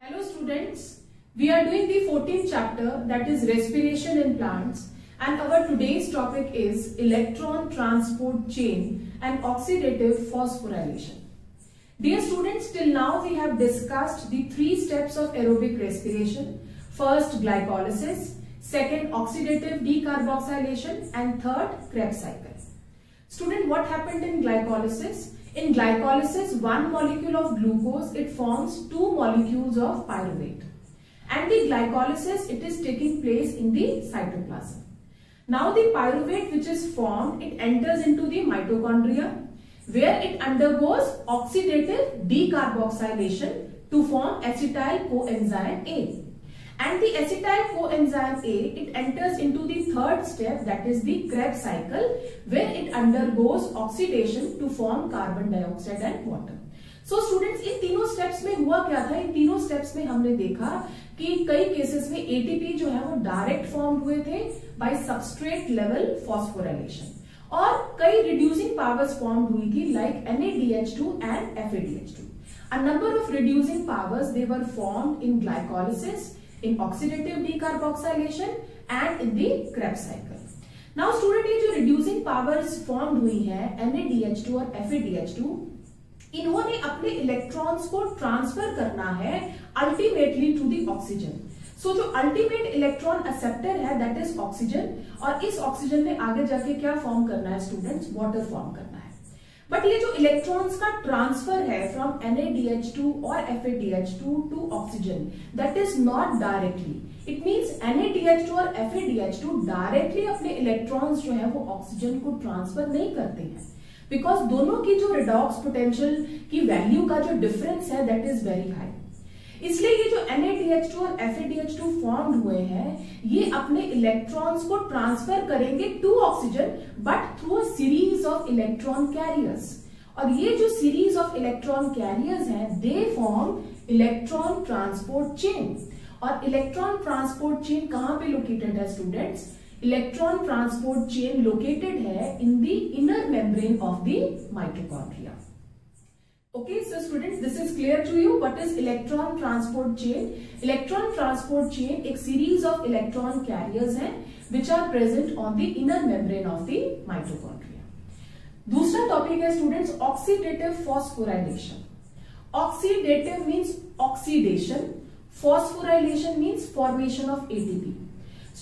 Hello students, we are doing the 14th chapter that is respiration in plants and our today's topic is electron transport chain and oxidative phosphorylation. Dear students, till now we have discussed the three steps of aerobic respiration. First glycolysis, second oxidative decarboxylation and third Krebs cycle. Student, what happened in glycolysis? In glycolysis, one molecule of glucose, it forms two molecules of pyruvate. And the glycolysis, it is taking place in the cytoplasm. Now the pyruvate which is formed, it enters into the mitochondria where it undergoes oxidative decarboxylation to form acetyl coenzyme A. and the acetyl coenzyme A it enters into the third step that is the Krebs cycle where it undergoes oxidation to form carbon dioxide and water. So so, students इन तीनों steps में हुआ क्या था इन तीनों steps में हमने देखा कि कई केसेस में एटीपी जो है वो डायरेक्ट फॉर्म हुए थे बाय सबस्ट्रेट लेवल फॉस्फोराइलेशन और कई रिड्यूसिंग पावर्स फॉर्म हुई थी like NADH2 and FADH2 a number of reducing powers they were formed in glycolysis in oxidative decarboxylation and in the Krebs cycle. Now student ये जो reducing powers formed हुई है NADH2 और FADH2 इन्होंने अपने electrons को ट्रांसफर करना है ultimately to the oxygen so जो अल्टीमेट इलेक्ट्रॉन एक्सेप्टर है दैट इज ऑक्सीजन और इस ऑक्सीजन में आगे जाके क्या फॉर्म करना है स्टूडेंट्स वाटर फॉर्म करना बट ये जो इलेक्ट्रॉन्स का ट्रांसफर है फ्रॉम एन टू और H two to oxygen that is not directly it means two और एफ टू डायरेक्टली अपने इलेक्ट्रॉन्स जो है वो ऑक्सीजन को ट्रांसफर नहीं करते हैं बिकॉज दोनों की जो रिडॉक्स पोटेंशियल की वैल्यू का जो डिफरेंस है दैट इज वेरी हाई इसलिए ये जो NADH2 और FADH2 फॉर्म हुए हैं ये अपने इलेक्ट्रॉन्स को ट्रांसफर करेंगे to oxygen but through series of electron carriers और ये जो सीरीज ऑफ इलेक्ट्रॉन कैरियर्स हैं they form electron transport chain और इलेक्ट्रॉन ट्रांसपोर्ट चेन कहां पे लोकेटेड है students electron transport chain located है in the inner membrane of the mitochondria Okay, so students, this is clear to you. What is electron transport chain? Electron transport chain a series of electron carriers हैं, which are present on the inner membrane of the mitochondria. दूसरा topic है students, oxidative phosphorylation. Oxidative means oxidation, phosphorylation means formation of ATP.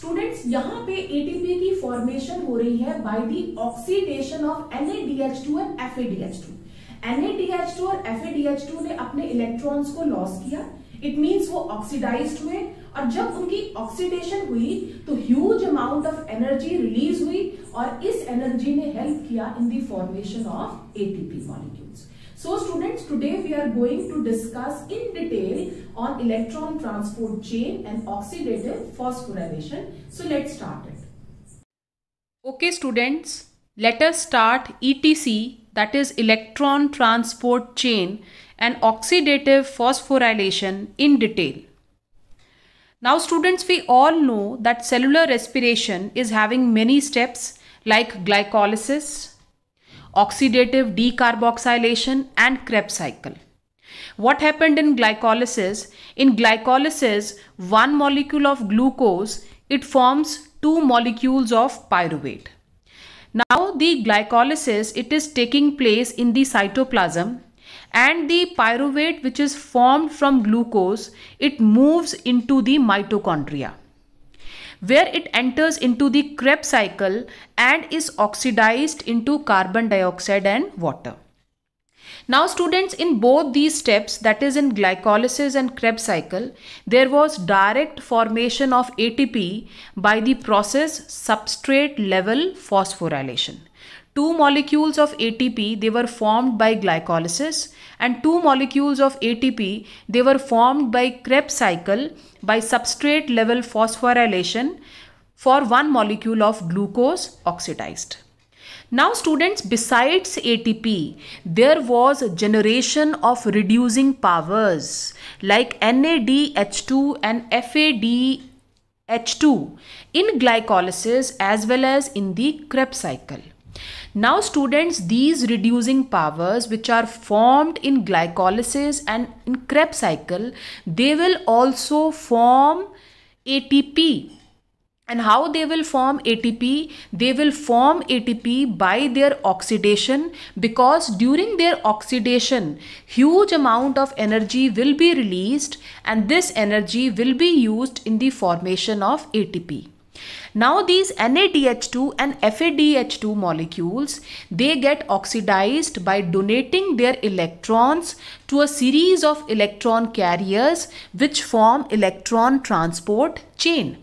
Students यहाँ पे ATP की formation हो रही है by the oxidation of NADH two and FADH two NADH two और FADH two ने अपने इलेक्ट्रॉन्स को लॉस किया इट मीन्स वो ऑक्सीडाइज हुए और जब उनकी ऑक्सीडेशन हुई तो huge amount of energy release हुई और इस एनर्जी ने हेल्प किया in the formation of ATP molecules so students today we are going to discuss in detail on electron transport chain and oxidative phosphorylation so let start it okay students let later start ETC that is electron transport chain and oxidative phosphorylation in detail. Now students we all know that cellular respiration is having many steps like glycolysis, oxidative decarboxylation and Krebs cycle. What happened in glycolysis? In glycolysis, one molecule of glucose, it forms two molecules of pyruvate. Now the glycolysis it is taking place in the cytoplasm and the pyruvate which is formed from glucose it moves into the mitochondria where it enters into the Krebs cycle and is oxidized into carbon dioxide and water. Now students, in both these steps, that is in glycolysis and Krebs cycle, there was direct formation of ATP by the process substrate level phosphorylation. Two molecules of ATP, they were formed by glycolysis and two molecules of ATP, they were formed by Krebs cycle by substrate level phosphorylation for one molecule of glucose oxidized. Now students besides ATP there was a generation of reducing powers like NADH2 and FADH2 in glycolysis as well as in the Krebs cycle. Now students these reducing powers which are formed in glycolysis and in Krebs cycle they will also form ATP and how they will form ATP? They will form ATP by their oxidation because during their oxidation, huge amount of energy will be released and this energy will be used in the formation of ATP. Now these NADH2 and FADH2 molecules, they get oxidized by donating their electrons to a series of electron carriers which form electron transport chain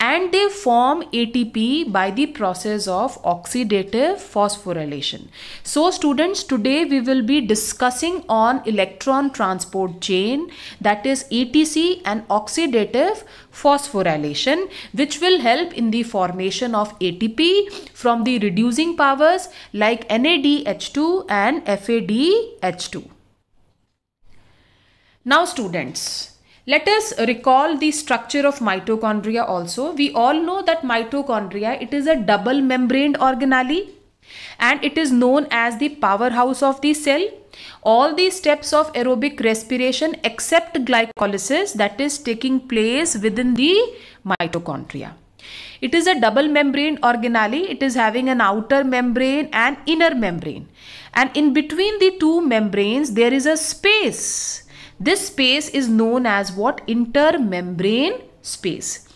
and they form ATP by the process of oxidative phosphorylation. So students today we will be discussing on electron transport chain that is ETC and oxidative phosphorylation which will help in the formation of ATP from the reducing powers like NADH2 and FADH2. Now students, let us recall the structure of mitochondria also. We all know that mitochondria, it is a double membrane organelle and it is known as the powerhouse of the cell. All the steps of aerobic respiration except glycolysis that is taking place within the mitochondria. It is a double membrane organelle. It is having an outer membrane and inner membrane. And in between the two membranes, there is a space this space is known as what? Intermembrane space.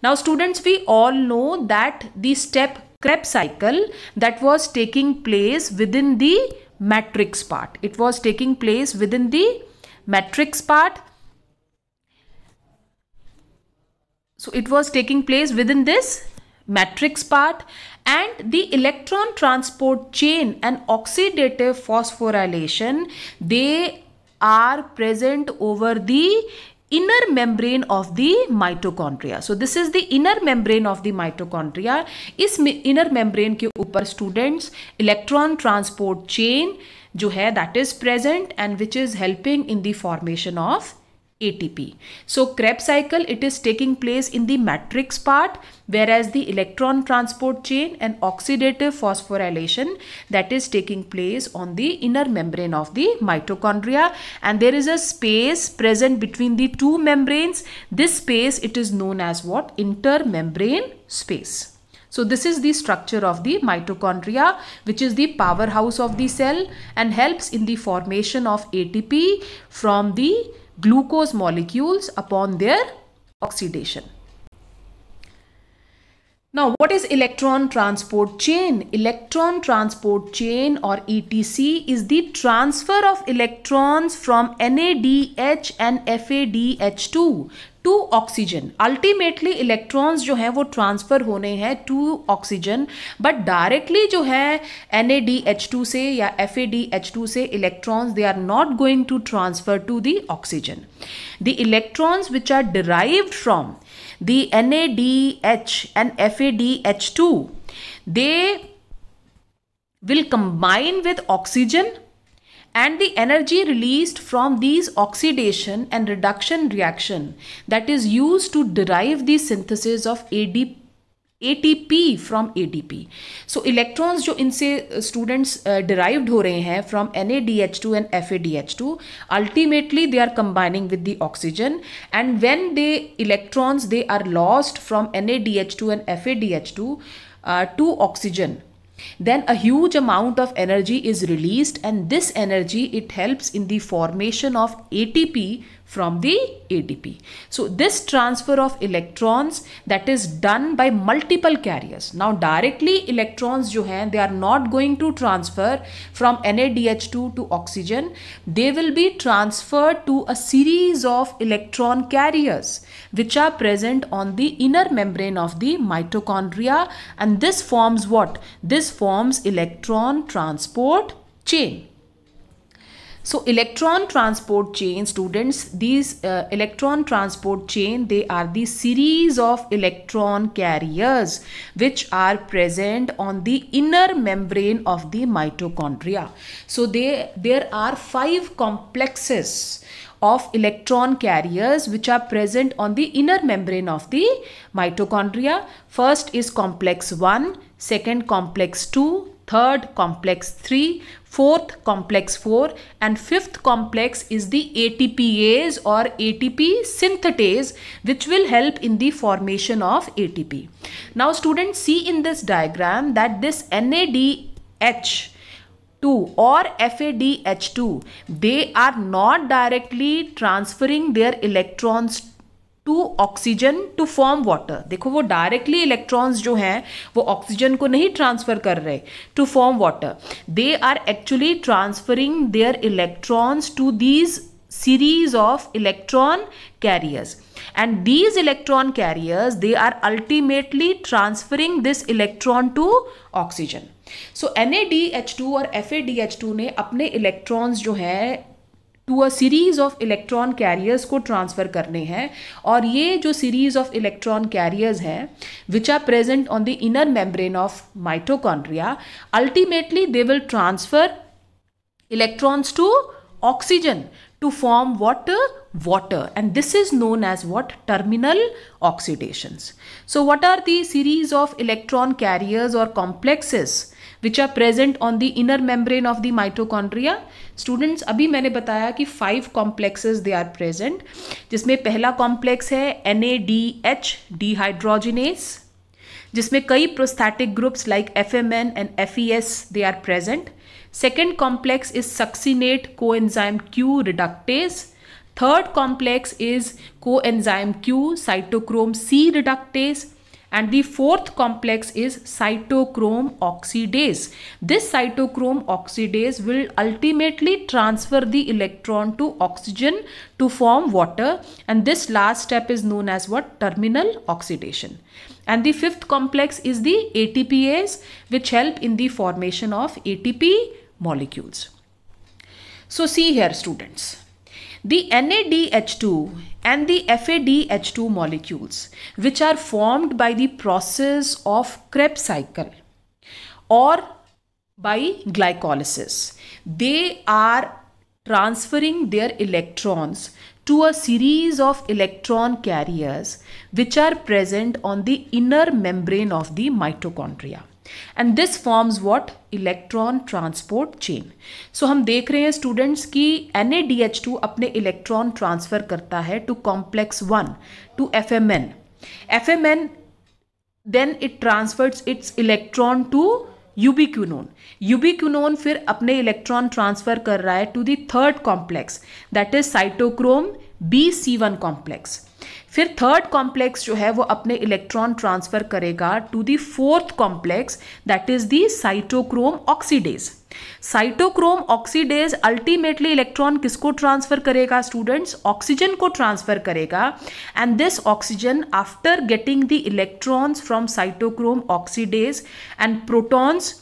Now students, we all know that the step Krebs cycle that was taking place within the matrix part. It was taking place within the matrix part. So it was taking place within this matrix part and the electron transport chain and oxidative phosphorylation they are present over the inner membrane of the mitochondria. So this is the inner membrane of the mitochondria. is inner membrane ke upper students electron transport chain जो है that is present and which is helping in the formation of ATP. So Krebs cycle, it is taking place in the matrix part, whereas the electron transport chain and oxidative phosphorylation that is taking place on the inner membrane of the mitochondria. And there is a space present between the two membranes. This space, it is known as what? Intermembrane space. So this is the structure of the mitochondria which is the powerhouse of the cell and helps in the formation of ATP from the glucose molecules upon their oxidation. Now, what is electron transport chain? Electron transport chain or ETC is the transfer of electrons from NADH and FADH2 to oxygen ultimately electrons जो हैं वो transfer होने हैं to oxygen but directly जो है N A D H two से या F A D H two से electrons they are not going to transfer to the oxygen the electrons which are derive from the N A D H and F A D H two they will combine with oxygen and the energy released from these oxidation and reduction reaction that is used to derive the synthesis of ADP ATP from ADP. So electrons जो इनसे uh, students uh, derived हो from nadh to and FADH2, ultimately they are combining with the oxygen and when they electrons they are lost from nadh to and FADH2 uh, to oxygen, then a huge amount of energy is released and this energy it helps in the formation of ATP from the ADP. So this transfer of electrons that is done by multiple carriers. Now directly electrons जो हैं they are not going to transfer from NADH2 to oxygen. They will be transferred to a series of electron carriers which are present on the inner membrane of the mitochondria and this forms what? This forms electron transport chain. So electron transport chain students, these uh, electron transport chain, they are the series of electron carriers which are present on the inner membrane of the mitochondria. So they, there are five complexes of electron carriers which are present on the inner membrane of the mitochondria. First is complex 1, second complex 2, third complex 3, fourth complex 4 and fifth complex is the ATPase or ATP synthetase which will help in the formation of ATP. Now students see in this diagram that this NADH 2 or FADH2 they are not directly transferring their electrons to oxygen to form water देखो वो directly electrons जो हैं वो oxygen को नहीं transfer कर रहे to form water they are actually transferring their electrons to these series of electron carriers and these electron carriers they are ultimately transferring this electron to oxygen so N A D H two और F A D H two ने अपने electrons जो हैं to a series of electron carriers को transfer करने हैं और ये जो सीरीज ऑफ इलेक्ट्रॉन कैरियर्स हैं which are present on the inner membrane of mitochondria ultimately they will transfer electrons to oxygen to form what water and this is known as what terminal oxidation so what are the series of electron carriers और complexes which are present on the inner membrane of the mitochondria students अभी मैंने बताया कि five complexes they are present जिसमें पहला complex है N A D H dehydrogenase जिसमें कई prosthetic groups like F M N and F E S they are present second complex is succinate coenzyme Q reductase third complex is coenzyme Q cytochrome C reductase And the fourth complex is cytochrome oxidase. This cytochrome oxidase will ultimately transfer the electron to oxygen to form water and this last step is known as what terminal oxidation. And the fifth complex is the ATPase which help in the formation of ATP molecules. So see here students, the NADH2 and the FADH2 molecules, which are formed by the process of Krebs cycle or by glycolysis. They are transferring their electrons to a series of electron carriers which are present on the inner membrane of the mitochondria. And this forms what electron transport chain so हम देख रहे हैं students कि N अपने electron transfer करता है to complex one to F M N F M N then it transfers its electron to ubiquinone ubiquinone फिर अपने इलेक्ट्रॉन ट्रांसफर कर रहा है to the third complex that is cytochrome B C one complex फिर third complex जो है वो अपने इलेक्ट्रॉन ट्रांसफर करेगा to the fourth complex that is the cytochrome oxidase cytochrome oxidase ultimately electron किसको ट्रांसफर करेगा स्टूडेंट्स ऑक्सीजन को transfer करेगा and this oxygen after getting the electrons from cytochrome oxidase and protons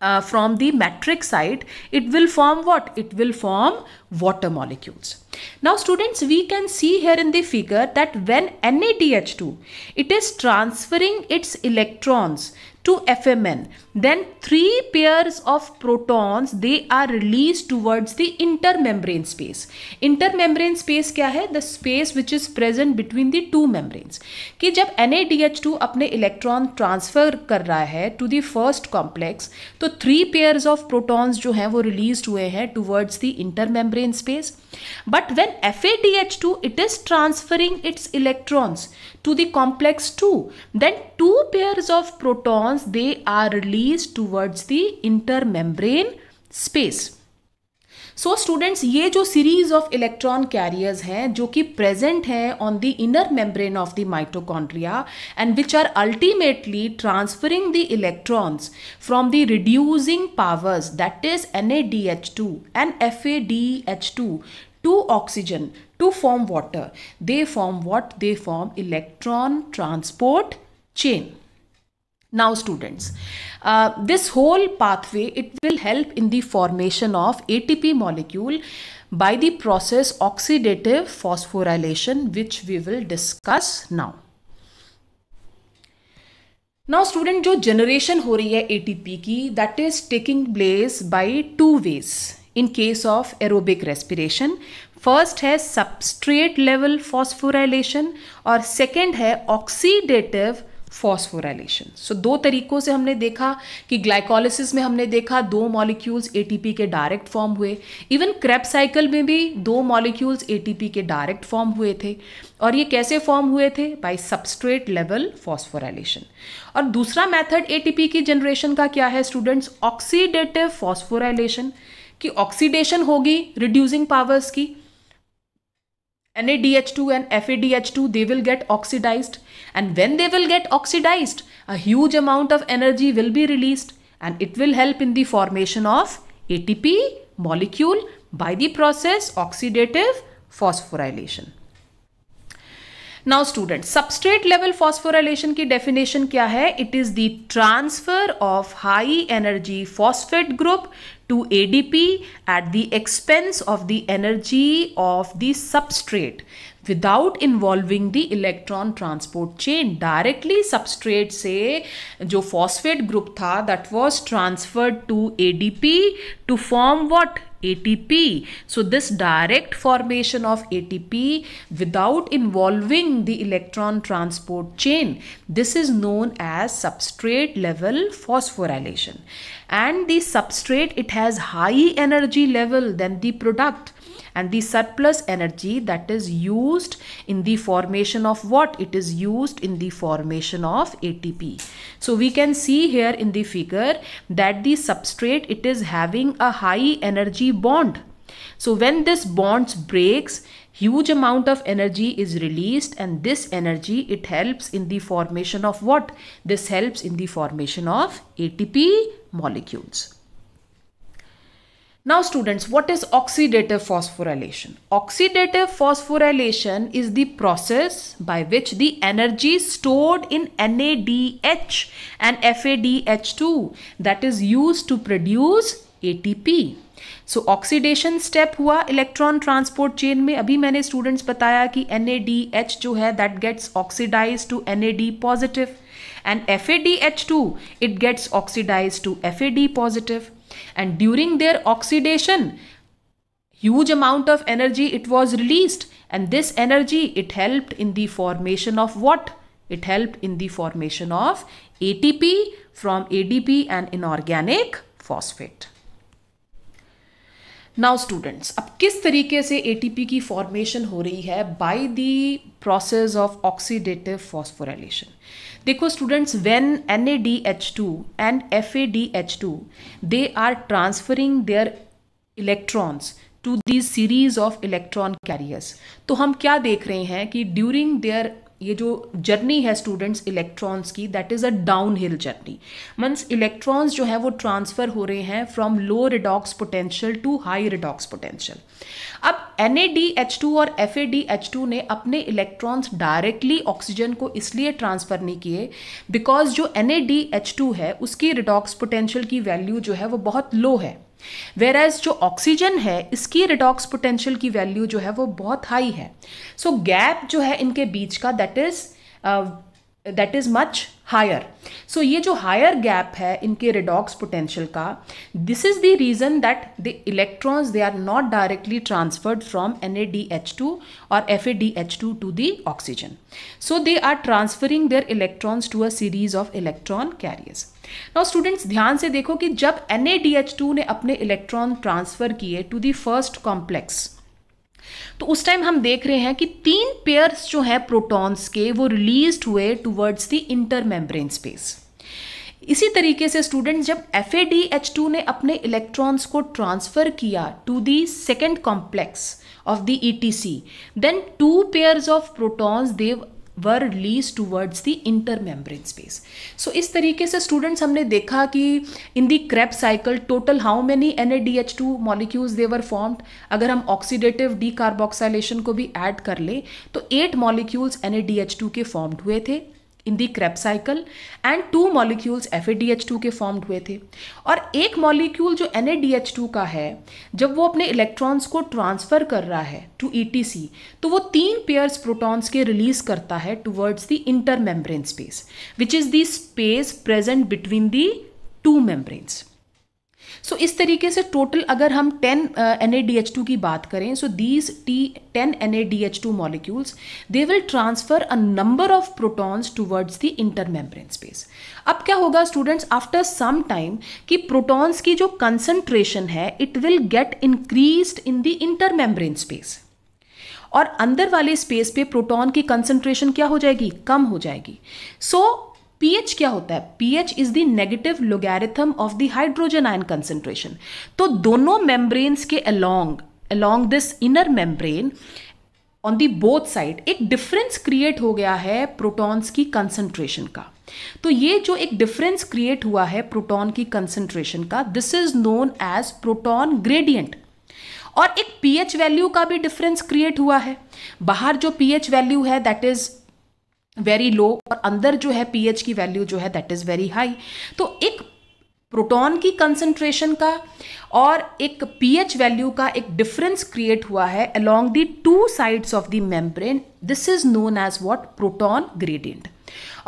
uh, from the matrix side, it will form what? It will form water molecules. Now students, we can see here in the figure that when NADH2, it is transferring its electrons to Fmn. Then three pairs of protons they are released towards the intermembrane space. Intermembrane space kya hai The space which is present between the two membranes. ki jab NADH2 apne electron transfer kar raha hai to the first complex to three pairs of protons jo hain wo released hue hain towards the intermembrane space But when FADH2 it is transferring its electrons to the complex 2 then two pairs of protons they are released towards the intermembrane space. So students ये जो series of electron carriers हैं जो कि present हैं on the inner membrane of the mitochondria and which are ultimately transferring the electrons from the reducing powers that is N A D H two and F A D H two to oxygen to form water they form what they form electron transport chain now students uh, this whole pathway it will help in the formation of atp molecule by the process oxidative phosphorylation which we will discuss now now student jo generation ho rahi atp ki that is taking place by two ways in case of aerobic respiration first has substrate level phosphorylation or second hai oxidative phosphorylation so दो तरीकों से हमने देखा कि glycolysis में हमने देखा दो मॉलिक्यूल्स एटीपी के डायरेक्ट फॉर्म हुए इवन क्रेप साइकिल में भी दो मॉलिक्यूल्स एटीपी के डायरेक्ट फॉर्म हुए थे और ये कैसे फॉर्म हुए थे बाय सबस्ट्रेट लेवल फॉस्फोराइलेशन और दूसरा मेथड एटीपी की जनरेशन का क्या है स्टूडेंट्स ऑक्सीडेटिव फॉस्फोराइलेशन कि ऑक्सीडेशन होगी रिड्यूसिंग पावर्स की N A D H two and F A D H two they will get oxidized and when they will get oxidized, a huge amount of energy will be released and it will help in the formation of ATP molecule by the process oxidative phosphorylation. Now students, substrate level phosphorylation ki definition kya hai? It is the transfer of high energy phosphate group to ADP at the expense of the energy of the substrate. Without involving the electron transport chain, directly substrate से जो phosphate group था was transferred to ADP to form what what ATP. So this direct formation of ATP without involving the electron transport chain. This is known as substrate level phosphorylation. And the substrate it has high energy level than the product and the surplus energy that is used in the formation of what it is used in the formation of ATP so we can see here in the figure that the substrate it is having a high energy bond so when this bonds breaks huge amount of energy is released and this energy it helps in the formation of what this helps in the formation of ATP molecules now students, what is oxidative phosphorylation? Oxidative phosphorylation is the process by which the energy stored in NADH and FADH2 that is used to produce ATP. So oxidation step hua electron transport chain mein. Abhi maine students bataya ki NADH jo hai that gets oxidized to NAD positive and FADH2 it gets oxidized to FAD positive and during their oxidation huge amount of energy it was released and this energy it helped in the formation of what it helped in the formation of ATP from ADP and inorganic phosphate now students अब किस तरीके से ATP की formation हो रही है by the process of oxidative phosphorylation देखो students when two and two they are transferring their electrons to the series of electron carriers तो हम क्या देख रहे हैं कि ड्यूरिंग देयर ये जो जर्नी है स्टूडेंट्स इलेक्ट्रॉन्स की that is a downhill journey means electrons जो है वो ट्रांसफ़र हो रहे हैं from low redox potential to high redox potential अब एन और एफ ने अपने इलेक्ट्रॉन्स डायरेक्टली ऑक्सीजन को इसलिए ट्रांसफ़र नहीं किए बिकॉज जो एन है उसकी रिडॉक्स पोटेंशियल की वैल्यू जो है वो बहुत लो है वेर एज जो ऑक्सीजन है इसकी रिडॉक्स पोटेंशियल की वैल्यू जो है वो बहुत हाई है सो so, गैप जो है इनके बीच का that is that is much higher so ये जो हायर गैप है इनके रेडॉक्स पोटेंशियल का this is the reason that the electrons they are not directly transferred from N A D H two और F A D H two to the oxygen so they are transferring their electrons to a series of electron carriers now students ध्यान से देखो कि जब N A D H two ने अपने electron transfer किए to the first complex तो उस टाइम हम देख रहे हैं कि तीन पेयर्स जो हैं प्रोटॉन्स के वो रिलीज हुए towards the inter membrane space इसी तरीके से स्टूडेंट जब एफ ने अपने इलेक्ट्रॉन्स को ट्रांसफर किया to the second complex of the E T C then two pairs of protons they were released towards the membrane space so इस तरीके से स्टूडेंट्स हमने देखा कि in the Krebs cycle total how many N A D H two molecules they are formed अगर हम oxidative D कार्बोक्साइलेशन को भी ऐड कर लें तो eight molecules N A D H two के फॉर्म्ड हुए थे in the Krebs cycle and two molecules F two के फॉर्म्ड हुए थे और एक मॉलिक्यूल जो एन का है जब वो अपने इलेक्ट्रॉन्स को ट्रांसफ़र कर रहा है टू ई टी सी तो वो तीन पेयर्स प्रोटॉन्स के रिलीज करता है towards the inter membrane space which is the space present between the two membranes so इस तरीके से टोटल अगर हम 10 एन की बात करें so these T ten N A D H two molecules they will transfer a number of protons towards the membrane space अब क्या होगा स्टूडेंट्स आफ्टर सम टाइम कि प्रोटॉन्स की जो कंसंट्रेशन है it will get increase in the membrane space और अंदर वाले स्पेस पे प्रोटॉन की कंसंट्रेशन क्या हो जाएगी कम हो जाएगी सो so, पीएच क्या होता है pH is the negative logarithm of the hydrogen ion concentration तो दोनों मेम्ब्रेन्स के along along this inner membrane on the both side एक डिफरेंस क्रिएट हो गया है प्रोटॉन्स की कंसंट्रेशन का तो ये जो एक डिफरेंस क्रिएट हुआ है प्रोटॉन की कंसंट्रेशन का this is known as proton gradient और एक पीएच वैल्यू का भी डिफरेंस क्रिएट हुआ है बाहर जो पीएच वैल्यू है दैट इज वेरी लो और अंदर जो है पीएच की वैल्यू जो है दैट इज़ वेरी हाई तो एक प्रोटॉन की कंसंट्रेशन का और एक पीएच वैल्यू का एक डिफरेंस क्रिएट हुआ है along the two sides of the membrane this is known as what proton gradient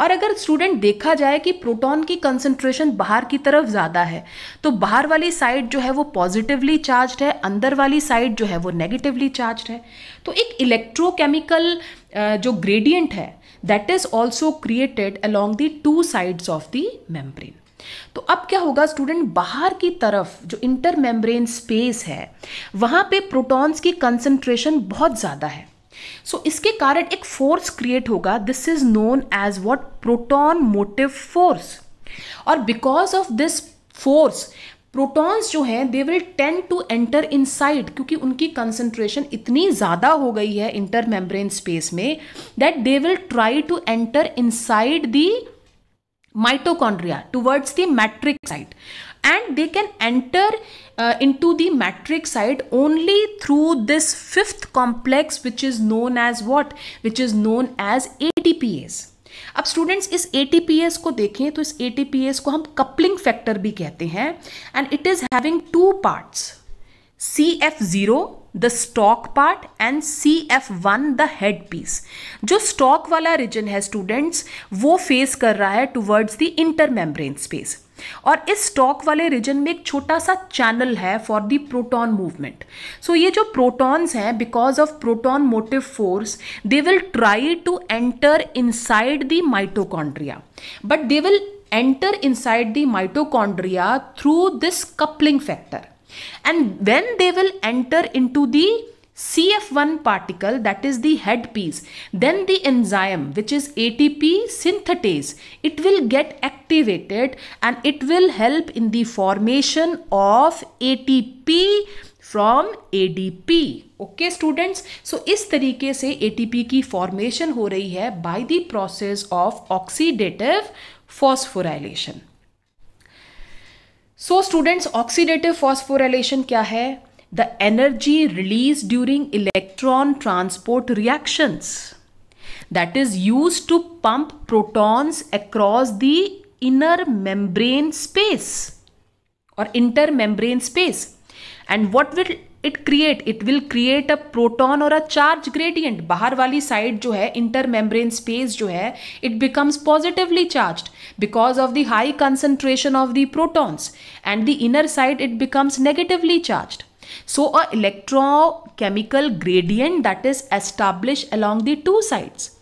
और अगर स्टूडेंट देखा जाए कि प्रोटॉन की कंसंट्रेशन बाहर की तरफ ज़्यादा है तो बाहर वाली साइड जो है वो पॉजिटिवली चार्ज्ड है अंदर वाली साइड जो है वो नेगेटिवली चार्ज्ड है तो एक इलेक्ट्रोकेमिकल जो ग्रेडियंट है that is also created along the two sides of the membrane तो अब क्या होगा स्टूडेंट बाहर की तरफ जो इंटर मेम्ब्रेन स्पेस है वहाँ पे प्रोटॉन्स की कंसंट्रेशन बहुत ज़्यादा है सो so, इसके कारण एक फोर्स क्रिएट होगा this is known as what proton motive force और because of this force protons जो हैं they will tend to enter inside क्योंकि उनकी कंसंट्रेशन इतनी ज़्यादा हो गई है इंटर मेम्ब्रेन स्पेस में that they will try to enter inside the mitochondria towards the matrix side and they can enter into the matrix side only through this fifth complex which is known as what which is known as A T P ase अब students इस A को देखें तो इस A को हम coupling factor भी कहते हैं and it is having two parts C F zero the stalk part and C F one the head piece जो स्टॉक वाला रीजन है स्टूडेंट्स वो फेस कर रहा है towards the inter membrane space और इस स्टॉक वाले रीजन में एक छोटा सा चैनल है for the proton movement so ये जो प्रोटॉन्स हैं because of proton motive force they will try to enter inside the mitochondria but they will enter inside the mitochondria through this coupling factor and when they will enter into the CF1 particle that is the head piece then the enzyme which is ATP synthetase it will get activated and it will help in the formation of ATP from ADP okay students so is tarike se ATP ki formation ho rahi hai by the process of oxidative phosphorylation so students oxidative phosphorylation kya hai the energy released during electron transport reactions that is used to pump protons across the inner membrane space or intermembrane space and what will it create it will create a proton or a charge gradient bahar wali side jo hai intermembrane space jo hai it becomes positively charged because of the high concentration of the protons and the inner side it becomes negatively charged so a electrochemical gradient that is established along the two sides.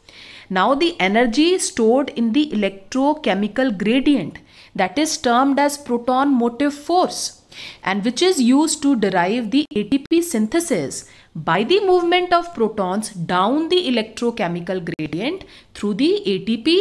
Now the energy stored in the electrochemical gradient that is termed as proton motive force and which is used to derive the ATP synthesis by the movement of protons down the electrochemical gradient through the ATP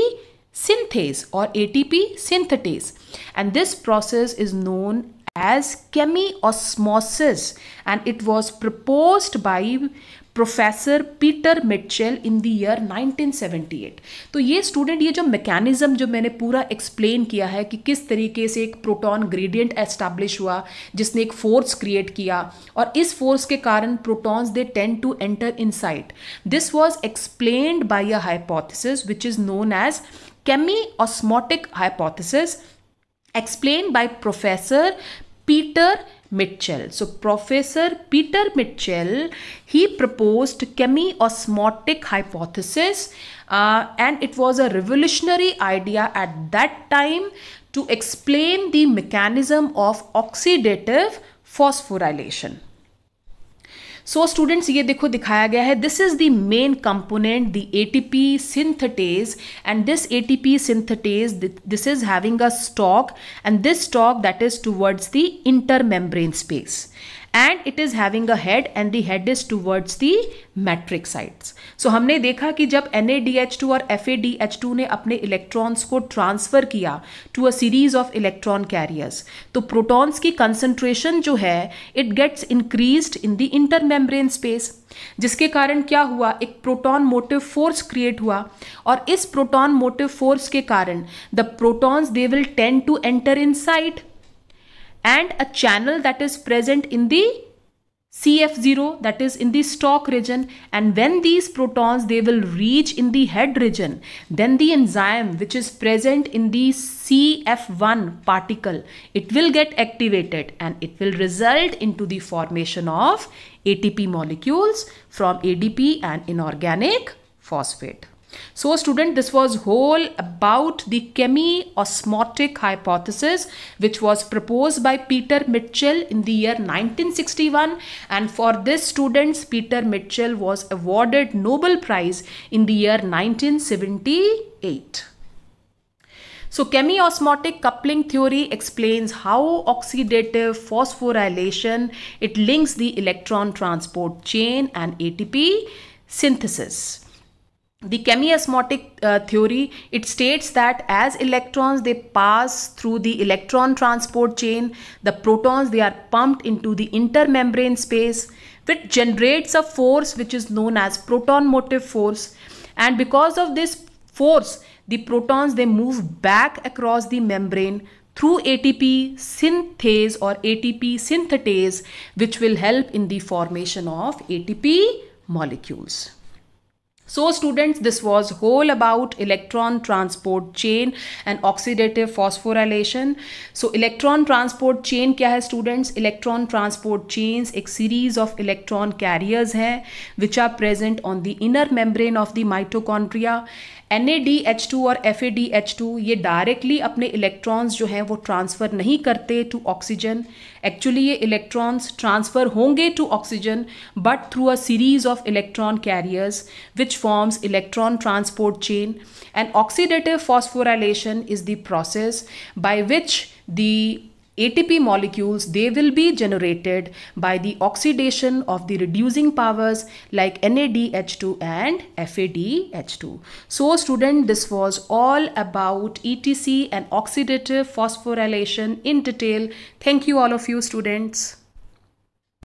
synthase or ATP synthetase and this process is known as chemiosmosis and it was proposed by professor Peter Mitchell in the year 1978 तो ये student ये जो mechanism जो मैंने पूरा explain किया है कि किस तरीके से एक प्रोटॉन ग्रेडियंट एस्टैब्लिश हुआ जिसने एक फोर्स क्रिएट किया और इस फोर्स के कारण protons they tend to enter inside this was explained by a hypothesis which is known as chemiosmotic hypothesis explained by Professor Peter Mitchell. So Professor Peter Mitchell, he proposed chemiosmotic hypothesis uh, and it was a revolutionary idea at that time to explain the mechanism of oxidative phosphorylation. So so, students ये देखो दिखाया गया है this is the main component the ATP synthetase and this ATP synthetase this is having a stalk and this stalk that is towards the inter membrane space and it is having a head and the head is towards the matrix sides so हमने देखा कि जब N और F ने अपने electrons को transfer किया to a series of electron carriers तो प्रोटॉन्स की कंसंट्रेशन जो है it gets increase in the inter membrane space जिसके कारण क्या हुआ एक प्रोटॉन मोटिव फोर्स क्रिएट हुआ और इस प्रोटॉन मोटिव फोर्स के कारण the protons they will tend to enter inside and a channel that is present in the CF0 that is in the stalk region and when these protons they will reach in the head region then the enzyme which is present in the CF1 particle it will get activated and it will result into the formation of ATP molecules from ADP and inorganic phosphate. So student, this was whole about the chemiosmotic hypothesis which was proposed by Peter Mitchell in the year 1961 and for this students Peter Mitchell was awarded Nobel Prize in the year 1978. So chemiosmotic coupling theory explains how oxidative phosphorylation it links the electron transport chain and ATP synthesis the chemiosmotic uh, theory it states that as electrons they pass through the electron transport chain the protons they are pumped into the intermembrane space which generates a force which is known as proton motive force and because of this force the protons they move back across the membrane through ATP synthase or ATP synthetase which will help in the formation of ATP molecules So students, this was whole about electron transport chain and oxidative phosphorylation. So electron transport chain क्या है students? Electron transport chains एक series of electron carriers हैं which are present on the inner membrane of the mitochondria N और F ये directly अपने electrons जो हैं वो ट्रांसफ़र नहीं करते टू ऑक्सीजन एक्चुअली ये इलेक्ट्रॉन्स ट्रांसफ़र होंगे to oxygen but through a series of electron carriers which forms electron transport chain and oxidative phosphorylation is the process by which the ATP molecules, they will be generated by the oxidation of the reducing powers like NADH2 and FADH2. So student, this was all about ETC and oxidative phosphorylation in detail. Thank you all of you students.